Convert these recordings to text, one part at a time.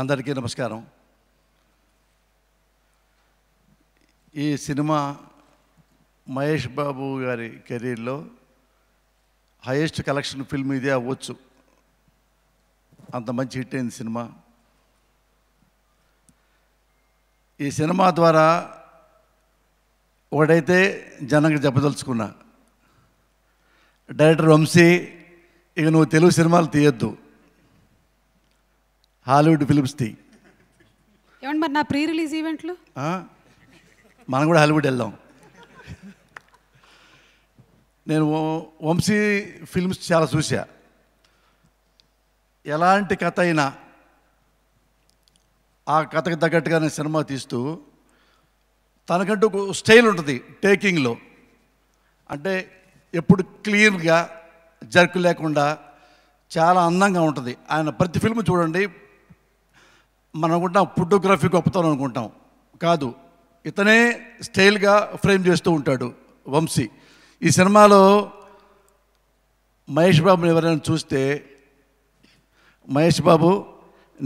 అందరికీ నమస్కారం ఈ సినిమా మహేష్ బాబు గారి కెరీర్లో హయ్యెస్ట్ కలెక్షన్ ఫిల్మ్ ఇదే అవ్వచ్చు అంత మంచి హిట్ అయింది సినిమా ఈ సినిమా ద్వారా ఒకడైతే జనంగా చెప్పదలుచుకున్నా డైరెక్టర్ వంశీ ఇక నువ్వు తెలుగు సినిమాలు తీయొద్దు హాలీవుడ్ ఫిలిమ్స్ ది ఏమండి మరి నా ప్రీ రిలీజ్ ఈవెంట్లు మనం కూడా హాలీవుడ్ వెళ్దాం నేను వంశీ ఫిల్మ్స్ చాలా చూసా ఎలాంటి కథ అయినా ఆ కథకు తగ్గట్టుగా నేను సినిమా తీస్తూ తనకంటూ ఒక స్టైల్ ఉంటుంది టేకింగ్లో అంటే ఎప్పుడు క్లియర్గా జర్క్ లేకుండా చాలా అందంగా ఉంటుంది ఆయన ప్రతి ఫిల్మ్ చూడండి మనం అనుకుంటాం ఫోటోగ్రఫీ గొప్పతనం అనుకుంటాం కాదు ఇతనే స్టైల్గా ఫ్రేమ్ చేస్తూ ఉంటాడు వంశీ ఈ సినిమాలో మహేష్ బాబుని ఎవరైనా చూస్తే మహేష్ బాబు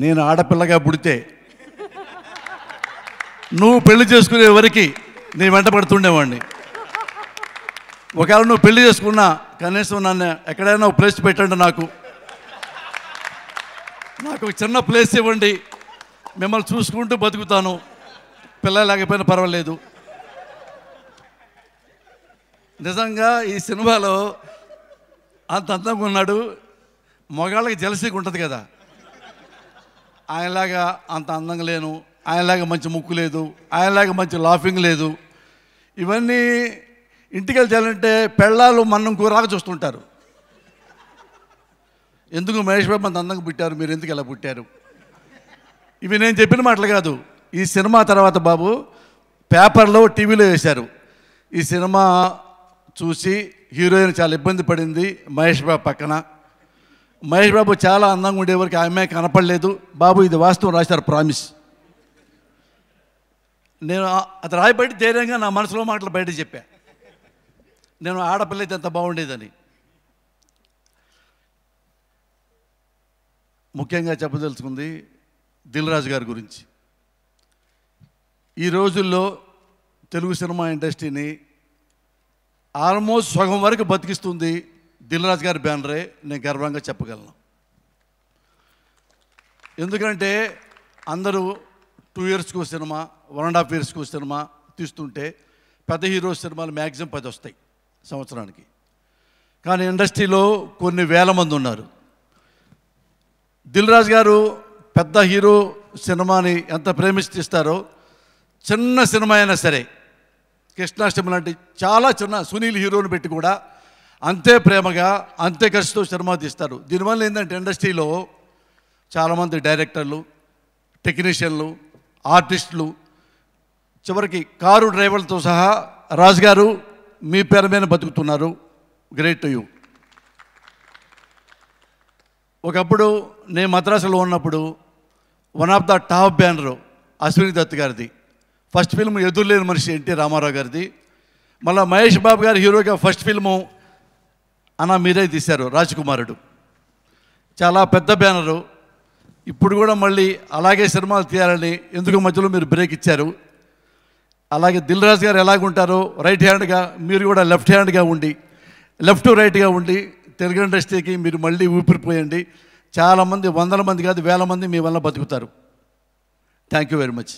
నేను ఆడపిల్లగా పుడితే నువ్వు పెళ్లి చేసుకునే వరకు నేను వెంట పడుతుండేవాడిని ఒకవేళ నువ్వు పెళ్లి చేసుకున్నా కనీసం నన్ను ఎక్కడైనా ప్లేస్ పెట్టండి నాకు నాకు ఒక చిన్న ప్లేస్ ఇవ్వండి మిమ్మల్ని చూసుకుంటూ బతుకుతాను పిల్లలు లేకపోయినా పర్వాలేదు నిజంగా ఈ సినిమాలో అంత అందంగా ఉన్నాడు మగాళ్ళకి జలసీకి ఉంటుంది కదా ఆయనలాగా అంత అందంగా లేను ఆయనలాగా మంచి ముక్కు లేదు ఆయనలాగా మంచి లాఫింగ్ లేదు ఇవన్నీ ఇంటికి వెళ్ళాలంటే పెళ్ళాలు మన్నం కూరాక చూస్తుంటారు ఎందుకు మహేష్ బాబు అంత అందంగా పుట్టారు మీరు ఎందుకు ఎలా పుట్టారు ఇవి నేను చెప్పిన మాటలు కాదు ఈ సినిమా తర్వాత బాబు పేపర్లో టీవీలో వేశారు ఈ సినిమా చూసి హీరోయిన్ చాలా ఇబ్బంది పడింది మహేష్ బాబు పక్కన మహేష్ బాబు చాలా అందంగా ఉండేవారికి ఆమె కనపడలేదు బాబు ఇది వాస్తవం రాశారు ప్రామిస్ నేను అది రాయబడి ధైర్యంగా నా మనసులో మాటలు బయట చెప్పా నేను ఆడపిల్లైతే ఎంత బాగుండేదని ముఖ్యంగా చెప్పదలుచుకుంది దిల్రాజు గారి గురించి ఈ రోజుల్లో తెలుగు సినిమా ఇండస్ట్రీని ఆల్మోస్ట్ సగం వరకు బతికిస్తుంది దిల్రాజు గారి బ్యానరే నేను గర్వంగా చెప్పగలను ఎందుకంటే అందరూ టూ ఒక సినిమా వన్ అండ్ హాఫ్ ఒక సినిమా తీస్తుంటే పెద్ద హీరో సినిమాలు మ్యాక్సిమం పది వస్తాయి సంవత్సరానికి కానీ ఇండస్ట్రీలో కొన్ని వేల మంది ఉన్నారు రాజు గారు పెద్ద హీరో సినిమాని ఎంత ప్రేమిస్తారో చిన్న సినిమా అయినా సరే కృష్ణాష్టమి లాంటి చాలా చిన్న సునీల్ హీరోని పెట్టి కూడా అంతే ప్రేమగా అంతే ఖర్చుతో సినిమా తీస్తారు దీనివల్ల ఏంటంటే ఇండస్ట్రీలో చాలామంది డైరెక్టర్లు టెక్నీషియన్లు ఆర్టిస్టులు చివరికి కారు డ్రైవర్లతో సహా రాజుగారు మీ పేరు మీద బతుకుతున్నారు గ్రేట్ టు యూ ఒకప్పుడు నేను మద్రాసులో ఉన్నప్పుడు one of the top banner Ashwini Dutt గారిది ఫస్ట్ ఫిల్మ్ ఎదురులేని మనిషి ఎన్టీ రామారావు గారిది మళ్ళీ మహేష్ బాబు గారి హీరోగా ఫస్ట్ ఫిల్ము అన్న మీరే తీశారు రాజకుమారుడు చాలా పెద్ద బ్యానరు ఇప్పుడు కూడా మళ్ళీ అలాగే సినిమాలు తీయాలని ఎందుకు మధ్యలో మీరు బ్రేక్ ఇచ్చారు అలాగే దిల్ రాజు గారు ఎలాగుంటారో రైట్ హ్యాండ్గా మీరు కూడా లెఫ్ట్ హ్యాండ్గా ఉండి లెఫ్ట్ రైట్గా ఉండి తెలుగు ఇండస్ట్రీకి మీరు మళ్ళీ ఊపిరిపోయండి చాలామంది వందల మంది కాదు వేల మంది మీ వల్ల బతుకుతారు థ్యాంక్ యూ వెరీ మచ్